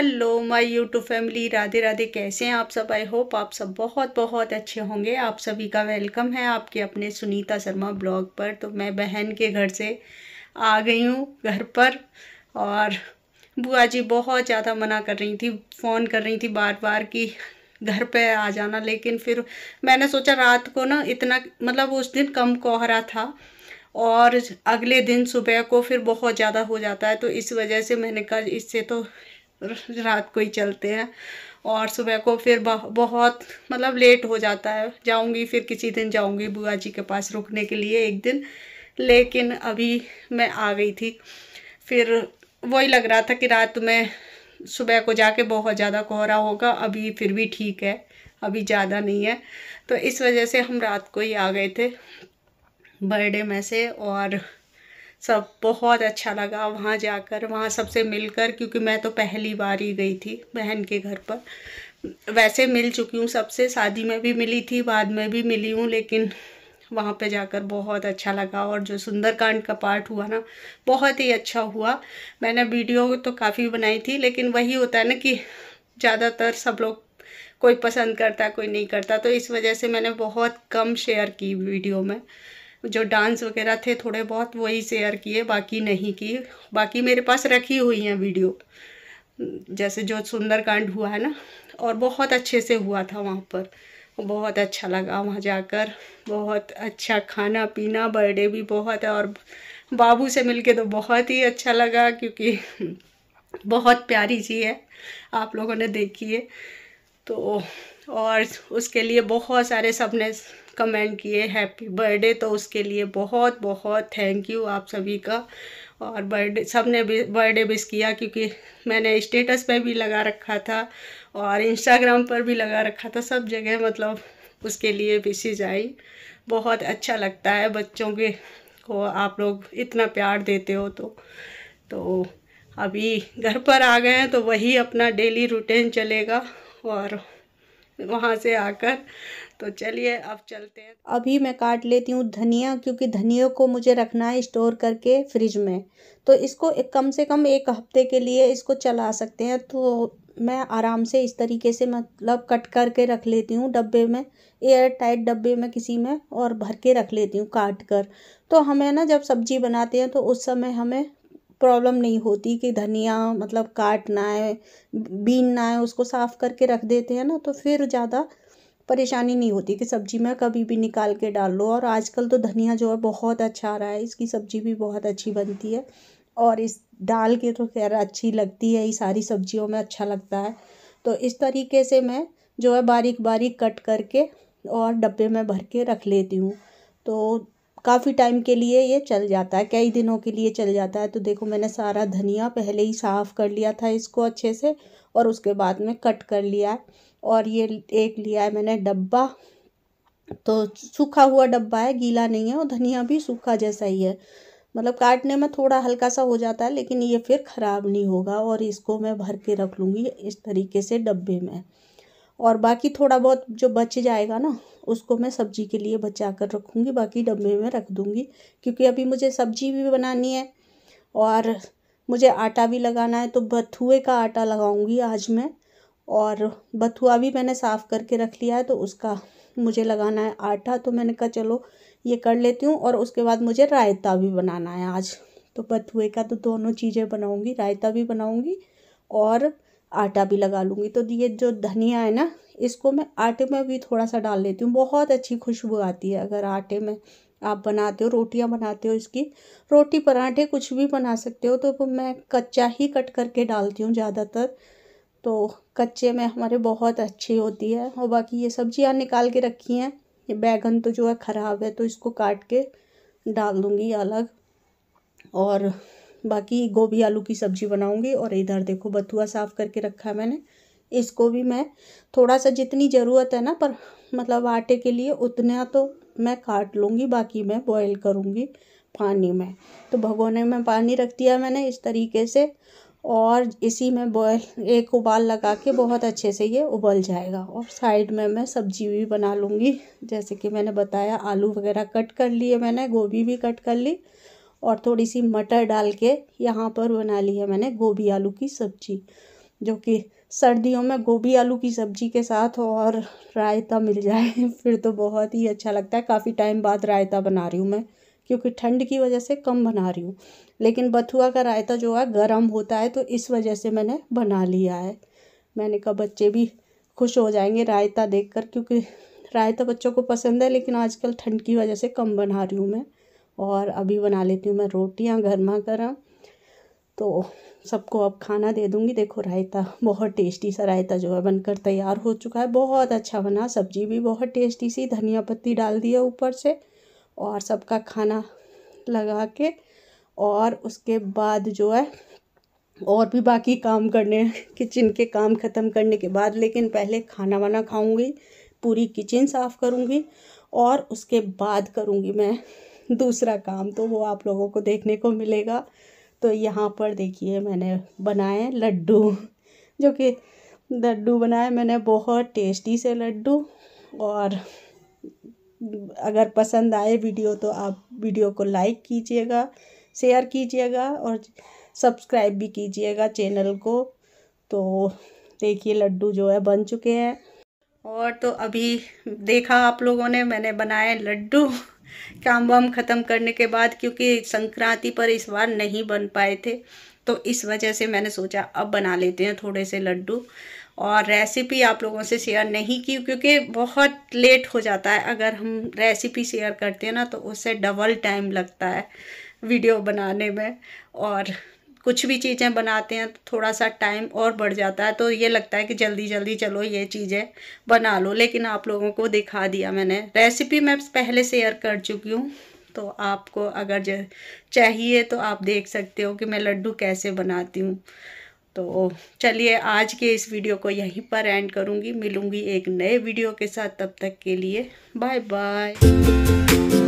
hello my YouTube family Radhe Radhe कैसे हैं आप सब आई होप आप सब बहुत बहुत अच्छे होंगे आप सभी का वेलकम है आपके अपने सुनीता शर्मा ब्लॉग पर तो मैं बहन के घर से आ गई हूँ घर पर और बुआ जी बहुत ज़्यादा मना कर रही थी फ़ोन कर रही थी बार बार कि घर पे आ जाना लेकिन फिर मैंने सोचा रात को ना इतना मतलब उस दिन कम कोहरा था और अगले दिन सुबह को फिर बहुत ज़्यादा हो जाता है तो इस वजह से मैंने कहा इससे तो रात को ही चलते हैं और सुबह को फिर बहुत मतलब लेट हो जाता है जाऊंगी फिर किसी दिन जाऊंगी बुआ जी के पास रुकने के लिए एक दिन लेकिन अभी मैं आ गई थी फिर वही लग रहा था कि रात में सुबह को जाके बहुत ज़्यादा कोहरा होगा अभी फिर भी ठीक है अभी ज़्यादा नहीं है तो इस वजह से हम रात को ही आ गए थे बर्थडे में से और सब बहुत अच्छा लगा वहाँ जाकर वहाँ सबसे मिलकर क्योंकि मैं तो पहली बार ही गई थी बहन के घर पर वैसे मिल चुकी हूँ सबसे शादी में भी मिली थी बाद में भी मिली हूँ लेकिन वहाँ पे जाकर बहुत अच्छा लगा और जो सुंदरकांड का पार्ट हुआ ना बहुत ही अच्छा हुआ मैंने वीडियो तो काफ़ी बनाई थी लेकिन वही होता है ना कि ज़्यादातर सब लोग कोई पसंद करता कोई नहीं करता तो इस वजह से मैंने बहुत कम शेयर की वीडियो में जो डांस वगैरह थे थोड़े बहुत वही शेयर किए बाकी नहीं किए बाकी मेरे पास रखी हुई हैं वीडियो जैसे जो सुंदरकांड हुआ है ना और बहुत अच्छे से हुआ था वहाँ पर बहुत अच्छा लगा वहाँ जाकर बहुत अच्छा खाना पीना बर्थडे भी बहुत है और बाबू से मिलके तो बहुत ही अच्छा लगा क्योंकि बहुत प्यारी जी है आप लोगों ने देखी है तो और उसके लिए बहुत सारे सब ने कमेंट किए हैप्पी बर्थडे तो उसके लिए बहुत बहुत थैंक यू आप सभी का और बर्थडे सब ने बर्थडे विश किया क्योंकि मैंने स्टेटस पे भी लगा रखा था और इंस्टाग्राम पर भी लगा रखा था सब जगह मतलब उसके लिए विशेज आई बहुत अच्छा लगता है बच्चों के को आप लोग इतना प्यार देते हो तो तो अभी घर पर आ गए हैं तो वही अपना डेली रूटीन चलेगा और वहाँ से आकर तो चलिए अब चलते हैं अभी मैं काट लेती हूँ धनिया क्योंकि धनिया को मुझे रखना है स्टोर करके फ्रिज में तो इसको एक कम से कम एक हफ्ते के लिए इसको चला सकते हैं तो मैं आराम से इस तरीके से मतलब कट करके रख लेती हूँ डब्बे में एयर टाइट डब्बे में किसी में और भर के रख लेती हूँ काट कर तो हमें ना जब सब्जी बनाते हैं तो उस समय हमें प्रॉब्लम नहीं होती कि धनिया मतलब काटना है बीनना है उसको साफ़ करके रख देते हैं ना तो फिर ज़्यादा परेशानी नहीं होती कि सब्जी में कभी भी निकाल के डाल लो और आजकल तो धनिया जो है बहुत अच्छा आ रहा है इसकी सब्जी भी बहुत अच्छी बनती है और इस डाल के तो खैर अच्छी लगती है ये सारी सब्जियों में अच्छा लगता है तो इस तरीके से मैं जो है बारीक बारीक कट करके और डब्बे में भर के रख लेती हूँ तो काफ़ी टाइम के लिए ये चल जाता है कई दिनों के लिए चल जाता है तो देखो मैंने सारा धनिया पहले ही साफ़ कर लिया था इसको अच्छे से और उसके बाद में कट कर लिया है और ये एक लिया है मैंने डब्बा तो सूखा हुआ डब्बा है गीला नहीं है और धनिया भी सूखा जैसा ही है मतलब काटने में थोड़ा हल्का सा हो जाता है लेकिन ये फिर ख़राब नहीं होगा और इसको मैं भर के रख लूँगी इस तरीके से डब्बे में और बाकी थोड़ा बहुत जो बच जाएगा ना उसको मैं सब्जी के लिए बचा कर रखूँगी बाकी डब्बे में रख दूँगी क्योंकि अभी मुझे सब्जी भी बनानी है और मुझे आटा भी लगाना है तो बथुए का आटा लगाऊँगी आज मैं और बथुआ भी मैंने साफ़ करके रख लिया है तो उसका मुझे लगाना है आटा तो मैंने कहा चलो ये कर लेती हूँ और उसके बाद मुझे रायता भी बनाना है आज तो बथुए का तो दोनों चीज़ें बनाऊँगी रायता भी बनाऊँगी और आटा भी लगा लूँगी तो ये जो धनिया है ना इसको मैं आटे में भी थोड़ा सा डाल लेती हूँ बहुत अच्छी खुशबू आती है अगर आटे में आप बनाते हो रोटियां बनाते हो इसकी रोटी पराठे कुछ भी बना सकते हो तो मैं कच्चा ही कट करके डालती हूँ ज़्यादातर तो कच्चे में हमारे बहुत अच्छी होती है और बाकी ये सब्जियाँ निकाल के रखी हैं ये बैगन तो जो है ख़राब है तो इसको काट के डाल दूँगी अलग और बाकी गोभी आलू की सब्जी बनाऊंगी और इधर देखो बथुआ साफ़ करके रखा है मैंने इसको भी मैं थोड़ा सा जितनी ज़रूरत है ना पर मतलब आटे के लिए उतना तो मैं काट लूँगी बाकी मैं बॉयल करूँगी पानी में तो भगोने में पानी रख दिया मैंने इस तरीके से और इसी में बॉयल एक उबाल लगा के बहुत अच्छे से ये उबल जाएगा और साइड में मैं सब्जी भी बना लूँगी जैसे कि मैंने बताया आलू वगैरह कट कर लिए मैंने गोभी भी कट कर ली और थोड़ी सी मटर डाल के यहाँ पर बना ली है मैंने गोभी आलू की सब्जी जो कि सर्दियों में गोभी आलू की सब्जी के साथ और रायता मिल जाए फिर तो बहुत ही अच्छा लगता है काफ़ी टाइम बाद रायता बना रही हूँ मैं क्योंकि ठंड की वजह से कम बना रही हूँ लेकिन बथुआ का रायता जो है गर्म होता है तो इस वजह से मैंने बना लिया है मैंने कहा बच्चे भी खुश हो जाएंगे रायता देखकर क्योंकि रायता बच्चों को पसंद है लेकिन आजकल ठंड की वजह से कम बना रही हूँ मैं और अभी बना लेती हूँ मैं रोटियाँ गर्मा गर्म तो सबको अब खाना दे दूँगी देखो रायता बहुत टेस्टी सा रायता जो है बनकर तैयार हो चुका है बहुत अच्छा बना सब्जी भी बहुत टेस्टी सी धनिया पत्ती डाल दिया ऊपर से और सबका खाना लगा के और उसके बाद जो है और भी बाकी काम करने किचन के काम ख़त्म करने के बाद लेकिन पहले खाना वाना खाऊंगी पूरी किचन साफ़ करूंगी और उसके बाद करूंगी मैं दूसरा काम तो वो आप लोगों को देखने को मिलेगा तो यहाँ पर देखिए मैंने बनाए लड्डू जो कि लड्डू बनाए मैंने बहुत टेस्टी से लड्डू और अगर पसंद आए वीडियो तो आप वीडियो को लाइक कीजिएगा शेयर कीजिएगा और सब्सक्राइब भी कीजिएगा चैनल को तो देखिए लड्डू जो है बन चुके हैं और तो अभी देखा आप लोगों ने मैंने बनाए लड्डू काम वाम ख़त्म करने के बाद क्योंकि संक्रांति पर इस बार नहीं बन पाए थे तो इस वजह से मैंने सोचा अब बना लेते हैं थोड़े से लड्डू और रेसिपी आप लोगों से शेयर नहीं की क्योंकि बहुत लेट हो जाता है अगर हम रेसिपी शेयर करते हैं ना तो उससे डबल टाइम लगता है वीडियो बनाने में और कुछ भी चीज़ें बनाते हैं तो थोड़ा सा टाइम और बढ़ जाता है तो ये लगता है कि जल्दी जल्दी चलो ये चीज़ें बना लो लेकिन आप लोगों को दिखा दिया मैंने रेसिपी मैं पहले शेयर कर चुकी हूँ तो आपको अगर चाहिए तो आप देख सकते हो कि मैं लड्डू कैसे बनाती हूँ तो चलिए आज के इस वीडियो को यहीं पर एंड करूँगी मिलूँगी एक नए वीडियो के साथ तब तक के लिए बाय बाय